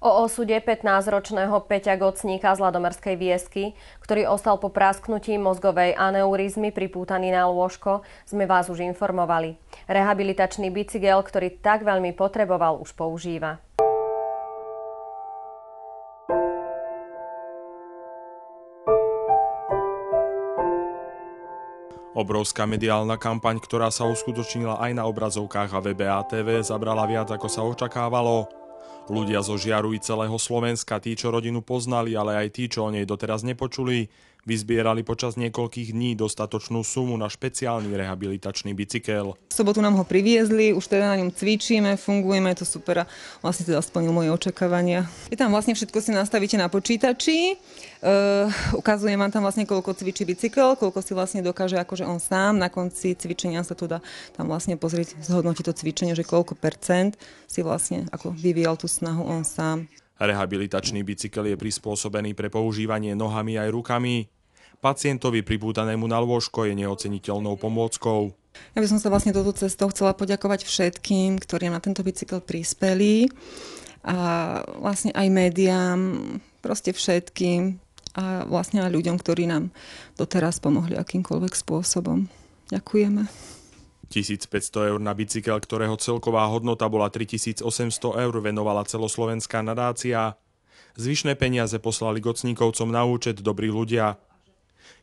o osude 15-ročného Peťa Gocníka z Ladomerskej viesky, ktorý ostal po prasknutí mozgovej aneurizmy pripútaný na lôžko, sme vás už informovali. Rehabilitačný bicykel, ktorý tak veľmi potreboval, už používa. Obrovská mediálna kampaň, ktorá sa uskutočnila aj na obrazovkách a VBA TV, zabrala viac ako sa očakávalo. Ľudia zo Žiaru i celého Slovenska, tí, čo rodinu poznali, ale aj tí, čo o nej doteraz nepočuli, Vyzbierali počas niekoľkých dní dostatočnú sumu na špeciálny rehabilitačný bicykel. V sobotu nám ho priviezli, už teda na ňom cvičíme, fungujeme, to super a vlastne teda splnil moje očakávania. Je tam vlastne všetko si nastavíte na počítači, e, eh, ukazujem vám tam vlastne koľko cvičí bicykel, koľko si vlastne dokáže akože on sám, na konci cvičenia sa tu dá tam vlastne pozrieť, zhodnotiť to cvičenie, že koľko percent si vlastne ako vyvíjal tú snahu on sám. Rehabilitačný bicykel je prispôsobený pre používanie nohami aj rukami. Pacientovi pripútanému na lôžko je neoceniteľnou pomôckou. Ja by som sa vlastne toto cestou chcela poďakovať všetkým, ktorí na tento bicykel prispeli a vlastne aj médiám, proste všetkým a vlastne aj ľuďom, ktorí nám doteraz pomohli akýmkoľvek spôsobom. Ďakujeme. 1500 eur na bicykel, ktorého celková hodnota bola 3800 eur, venovala celoslovenská nadácia. Zvyšné peniaze poslali gocníkovcom na účet dobrí ľudia.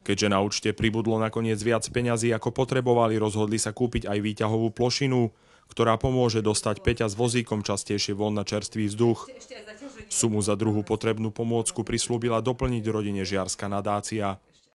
Keďže na účte pribudlo nakoniec viac peňazí, ako potrebovali, rozhodli sa kúpiť aj výťahovú plošinu, ktorá pomôže dostať Peťa s vozíkom častejšie von na čerstvý vzduch. Sumu za druhú potrebnú pomôcku prislúbila doplniť rodine Žiarska nadácia.